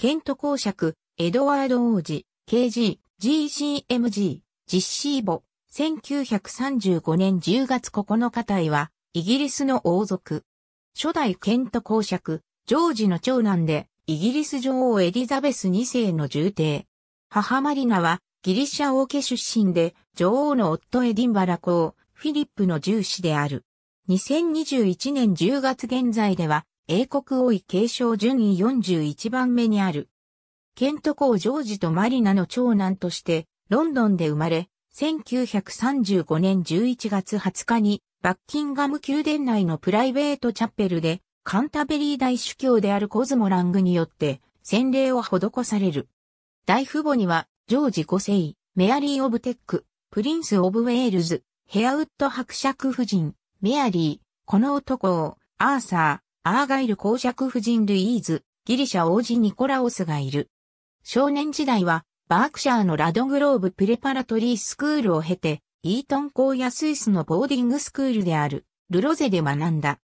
ケント公爵、エドワード王子、KG、GCMG、ジッシーボ、1935年10月9日隊は、イギリスの王族。初代ケント公爵、ジョージの長男で、イギリス女王エリザベス2世の重帝。母マリナは、ギリシャ王家出身で、女王の夫エディンバラ公、フィリップの重子である。2021年10月現在では、英国王位継承順位41番目にある。ケント公ジョージとマリナの長男として、ロンドンで生まれ、1935年11月20日に、バッキンガム宮殿内のプライベートチャペルで、カンタベリー大主教であるコズモラングによって、洗礼を施される。大父母には、ジョージ5世、メアリー・オブテック、プリンス・オブ・ウェールズ、ヘアウッド伯爵夫人、メアリー、この男を、アーサー、アーガイル公爵夫人ルイーズ、ギリシャ王子ニコラオスがいる。少年時代は、バークシャーのラドグローブプレパラトリースクールを経て、イートン校やスイスのボーディングスクールである、ルロゼで学んだ。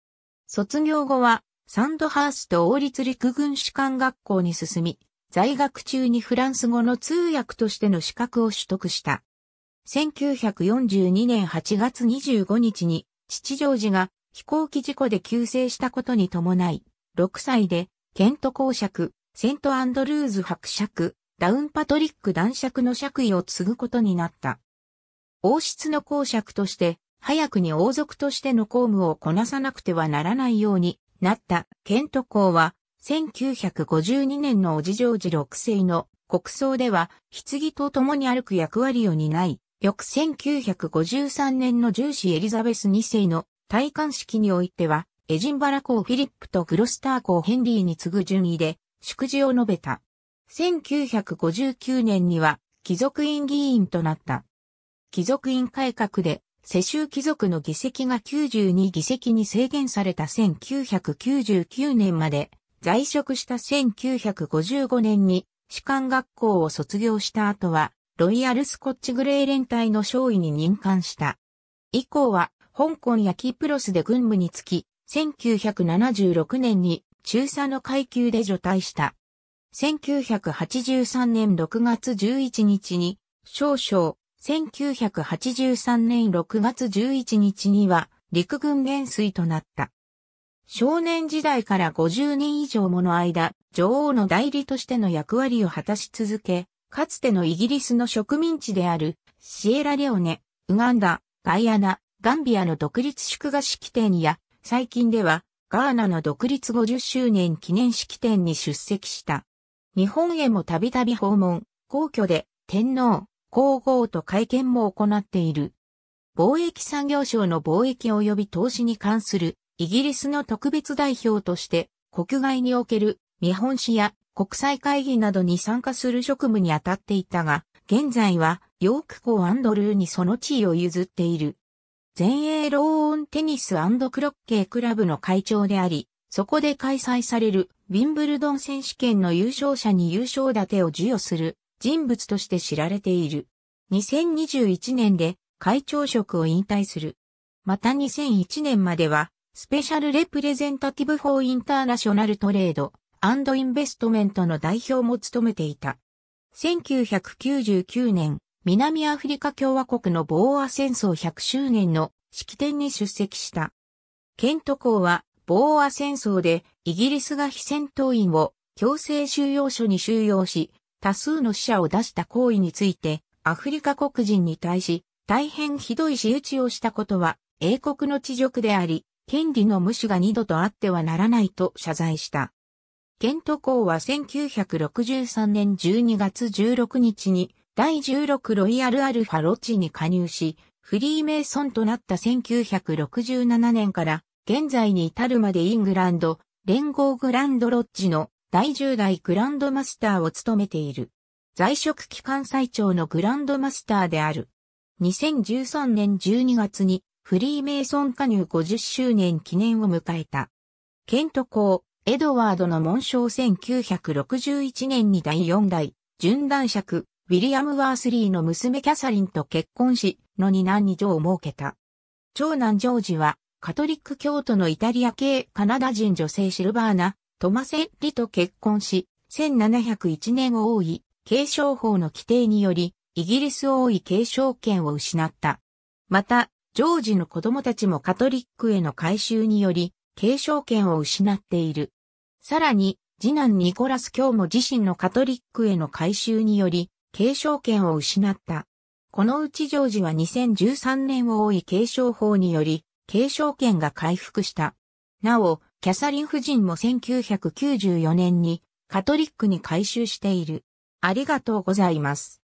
卒業後は、サンドハースト王立陸軍士官学校に進み、在学中にフランス語の通訳としての資格を取得した。1942年8月25日に、父ジョージが飛行機事故で急逝したことに伴い、6歳で、ケント公爵、セントアンドルーズ伯爵、ダウンパトリック男爵の爵位を継ぐことになった。王室の公爵として、早くに王族としての公務をこなさなくてはならないようになったケント公は、1952年のおじジョージ6世の国葬では、棺と共に歩く役割を担い、翌1953年の重視エリザベス2世の戴冠式においては、エジンバラ公フィリップとグロスター公ヘンリーに次ぐ順位で、祝辞を述べた。1959年には、貴族院議員となった。貴族院改革で、世襲貴族の議席が92議席に制限された1999年まで、在職した1955年に、士官学校を卒業した後は、ロイヤルスコッチグレー連隊の少尉に任官した。以降は、香港やキプロスで軍務につき、1976年に中佐の階級で除隊した。1983年6月11日に、少々、1983年6月11日には陸軍元帥となった。少年時代から50年以上もの間、女王の代理としての役割を果たし続け、かつてのイギリスの植民地であるシエラレオネ、ウガンダ、ガイアナ、ガンビアの独立祝賀式典や、最近では、ガーナの独立50周年記念式典に出席した。日本へもたびたび訪問、皇居で天皇、皇后と会見も行っている。貿易産業省の貿易及び投資に関するイギリスの特別代表として国外における日本史や国際会議などに参加する職務に当たっていたが、現在はヨーク校アンドルーにその地位を譲っている。全英ローンテニスクロッケークラブの会長であり、そこで開催されるウィンブルドン選手権の優勝者に優勝盾を授与する人物として知られている。2021年で会長職を引退する。また2001年までは、スペシャルレプレゼンタティブ・フォー・インターナショナル・トレード・アンド・インベストメントの代表も務めていた。1999年、南アフリカ共和国のボーア戦争100周年の式典に出席した。ケント公は、ボーア戦争でイギリスが非戦闘員を強制収容所に収容し、多数の死者を出した行為について、アフリカ国人に対し、大変ひどい仕打ちをしたことは、英国の恥辱であり、権利の無視が二度とあってはならないと謝罪した。ケント公は1963年12月16日に第16ロイヤルアルファロッジに加入し、フリーメイソンとなった1967年から現在に至るまでイングランド連合グランドロッジの第10代グランドマスターを務めている。在職期間最長のグランドマスターである。2013年12月にフリーメイソン加入50周年記念を迎えた。ケント公、エドワードの紋章1961年に第4代、準男爵、ウィリアム・ワースリーの娘キャサリンと結婚し、の二男二女を設けた。長男ジョージは、カトリック教徒のイタリア系カナダ人女性シルバーナ、トマセッリと結婚し、1701年を王い継承法の規定により、イギリス王位継承権を失った。また、ジョージの子供たちもカトリックへの改修により、継承権を失っている。さらに、次男ニコラス教も自身のカトリックへの改修により、継承権を失った。このうちジョージは2013年を多い継承法により、継承権が回復した。なお、キャサリン夫人も1994年にカトリックに改修している。ありがとうございます。